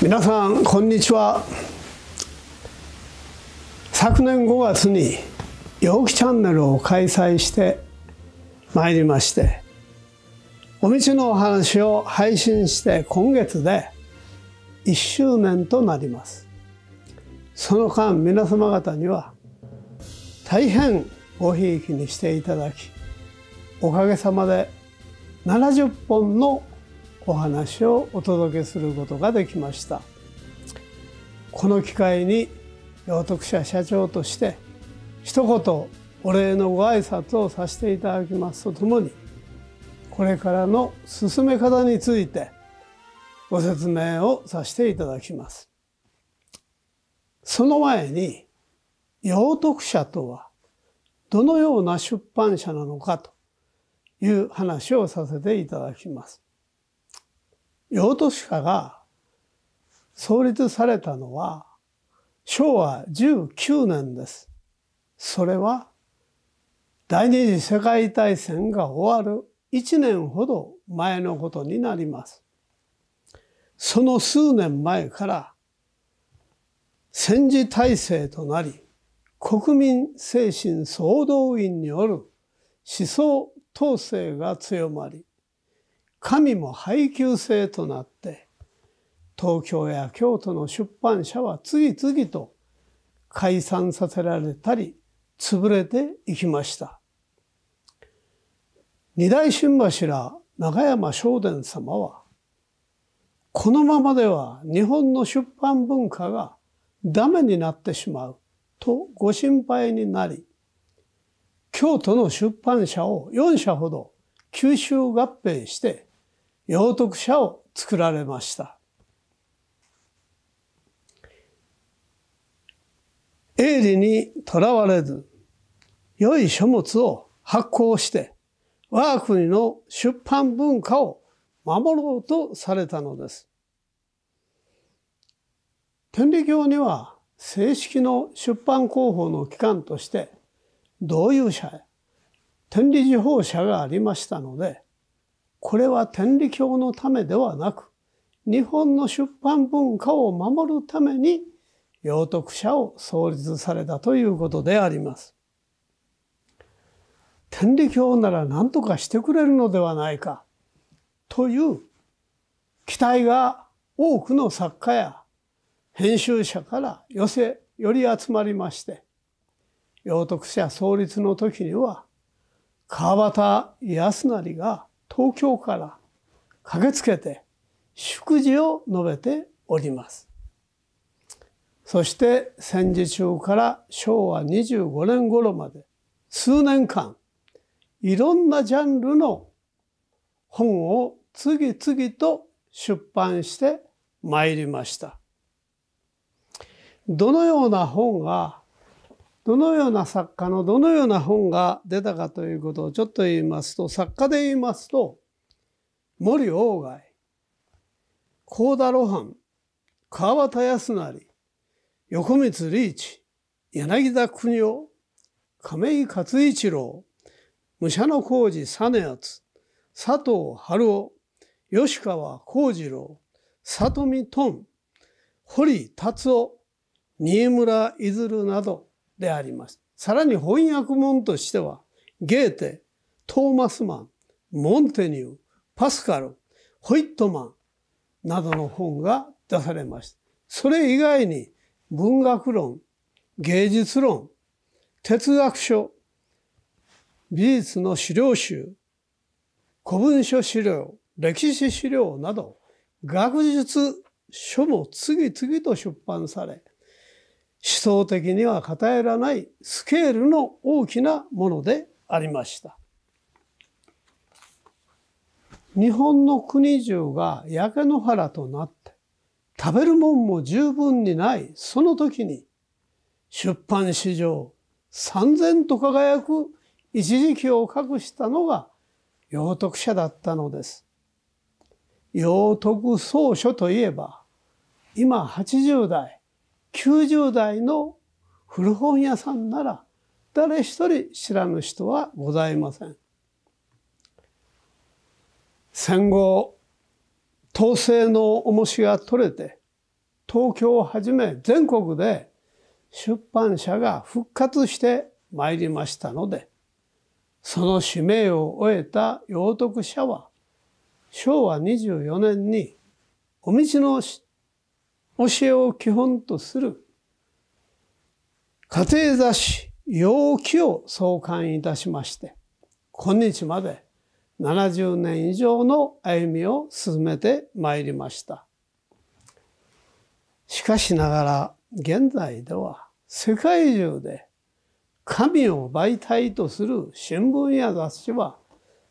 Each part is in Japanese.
皆さんこんにちは昨年5月に陽気チャンネルを開催してまいりましてお道のお話を配信して今月で1周年となりますその間皆様方には大変ごひいきにしていただきおかげさまで70本のお話をお届けすることができましたこの機会に養徳社社長として一言お礼のご挨拶をさせていただきますとともにこれからの進め方についてご説明をさせていただきますその前に養徳社とはどのような出版社なのかという話をさせていただきます。ヨートシカが創立されたのは昭和19年です。それは第二次世界大戦が終わる1年ほど前のことになります。その数年前から戦時体制となり国民精神総動員による思想統制が強まり神も配給制となって東京や京都の出版社は次々と解散させられたり潰れていきました二大新柱中山正殿様はこのままでは日本の出版文化がダメになってしまうとご心配になり京都の出版社を4社ほど吸収合併して養徳者を作られました。営利にとらわれず、良い書物を発行して、我が国の出版文化を守ろうとされたのです。天理教には正式の出版広報の機関として、同友者や天理時報社がありましたので、これは天理教のためではなく、日本の出版文化を守るために、養徳者を創立されたということであります。天理教なら何とかしてくれるのではないか、という期待が多くの作家や編集者から寄せ、寄り集まりまして、養徳者創立の時には、川端康成が東京から駆けつけて祝辞を述べております。そして戦時中から昭和25年頃まで数年間いろんなジャンルの本を次々と出版してまいりました。どのような本がどのような作家のどのような本が出たかということをちょっと言いますと作家で言いますと森鴎外幸田露伴川端康成横光リーチ柳田邦夫亀井勝一郎武者の工事実篤佐藤春夫吉川幸次郎里見トン堀達夫新村出などであります。さらに翻訳文としては、ゲーテ、トーマスマン、モンテニュー、パスカル、ホイットマンなどの本が出されました。それ以外に文学論、芸術論、哲学書、美術の資料集、古文書資料、歴史資料など、学術書も次々と出版され、思想的には偏らないスケールの大きなものでありました。日本の国中が焼け野原となって食べるもんも十分にないその時に出版史上三千と輝く一時期を隠したのが養徳者だったのです。養徳草書といえば今80代90代の古本屋さんなら誰一人知らぬ人はございません。戦後統制の重しが取れて東京をはじめ全国で出版社が復活してまいりましたのでその使命を終えた養徳社は昭和24年にお道の教えを基本とする家庭雑誌陽気を創刊いたしまして、今日まで70年以上の歩みを進めてまいりました。しかしながら現在では世界中で神を媒体とする新聞や雑誌は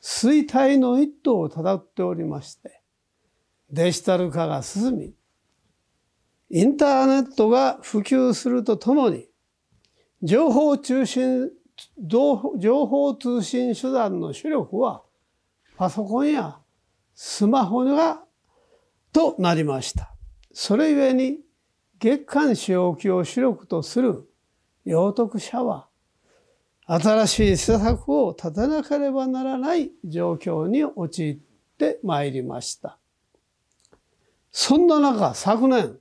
衰退の一途をたどっておりまして、デジタル化が進み、インターネットが普及するとともに、情報中心、情報通信手段の主力は、パソコンやスマホが、となりました。それゆえに、月間使用機を主力とする養徳者は、新しい施策を立てなければならない状況に陥ってまいりました。そんな中、昨年、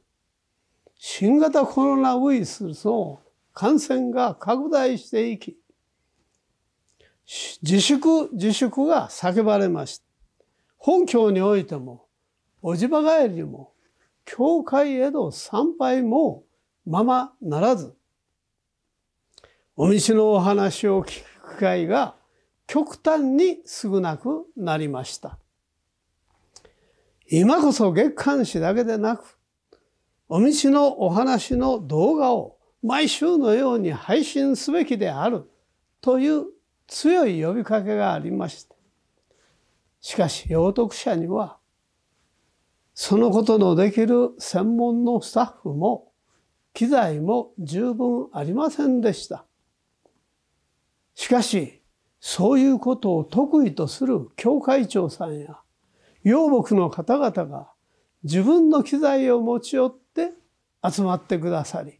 新型コロナウイルスの感染が拡大していき、自粛、自粛が叫ばれました。本教においても、おじば帰りも、教会への参拝もままならず、お道のお話を聞く機会が極端に少なくなりました。今こそ月刊誌だけでなく、お道のお話の動画を毎週のように配信すべきであるという強い呼びかけがありましたしかし要徳者にはそのことのできる専門のスタッフも機材も十分ありませんでしたしかしそういうことを得意とする教会長さんや養牧の方々が自分の機材を持ち寄っ集まってくださり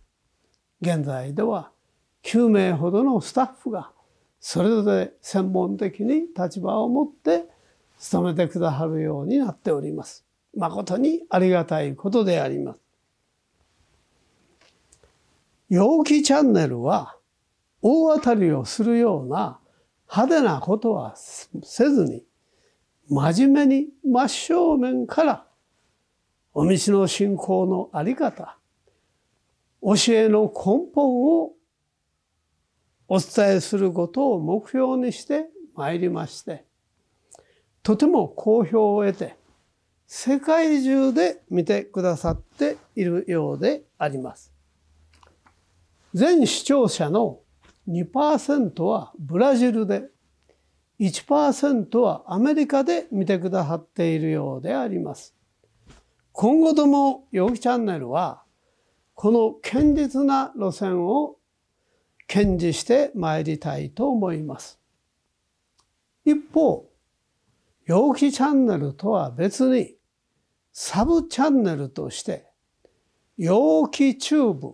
現在では9名ほどのスタッフがそれぞれ専門的に立場を持って勤めてくださるようになっております。誠にありがたいことであります。陽気チャンネルは大当たりをするような派手なことはせずに真面目に真正面からお道の信仰のあり方教えの根本をお伝えすることを目標にしてまいりましてとても好評を得て世界中で見てくださっているようであります。全視聴者の2%はブラジルで1%はアメリカで見てくださっているようであります。今後とも陽気チャンネルはこの堅実な路線を堅持してまいりたいと思います。一方、陽気チャンネルとは別に、サブチャンネルとして、陽気チューブ、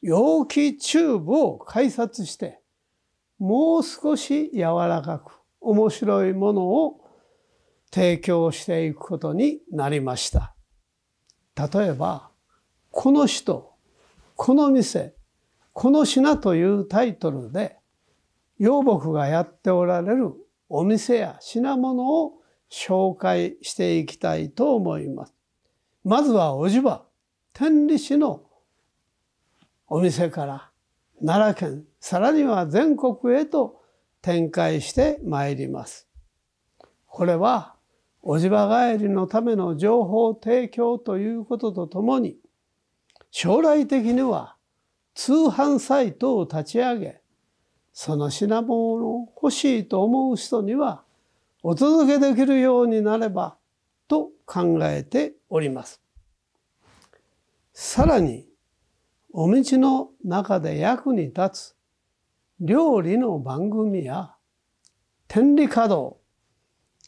陽気チューブを開発して、もう少し柔らかく面白いものを提供していくことになりました。例えば、この人、この店、この品というタイトルで、養木がやっておられるお店や品物を紹介していきたいと思います。まずはおじば、天理市のお店から奈良県、さらには全国へと展開してまいります。これは、おじば帰りのための情報提供ということとともに、将来的には通販サイトを立ち上げその品物を欲しいと思う人にはお届けできるようになればと考えております。さらにお道の中で役に立つ料理の番組や天理稼働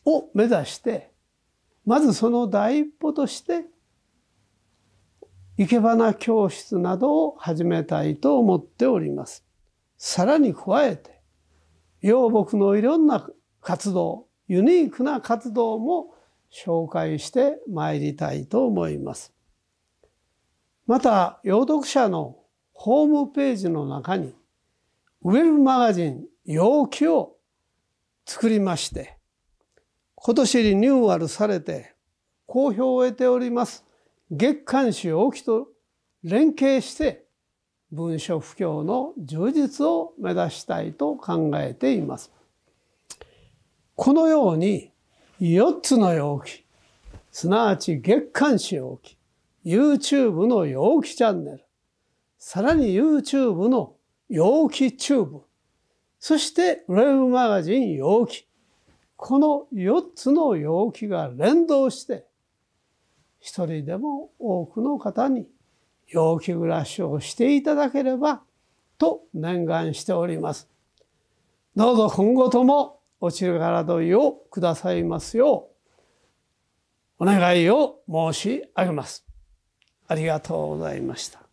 を目指してまずその第一歩として生け花教室などを始めたいと思っております。さらに加えて、洋木のいろんな活動、ユニークな活動も紹介してまいりたいと思います。また、洋読者のホームページの中に、ウェブマガジン陽気を作りまして、今年リニューアルされて好評を得ております。月刊誌を起きと連携して文書布教の充実を目指したいと考えています。このように4つの容器、すなわち月刊誌容器、YouTube の容器チャンネル、さらに YouTube の容器チューブ、そしてウェブマガジン容器、この4つの容器が連動して一人でも多くの方に陽気暮らしをしていただければと念願しております。どうぞ今後ともお力添いをくださいますようお願いを申し上げます。ありがとうございました。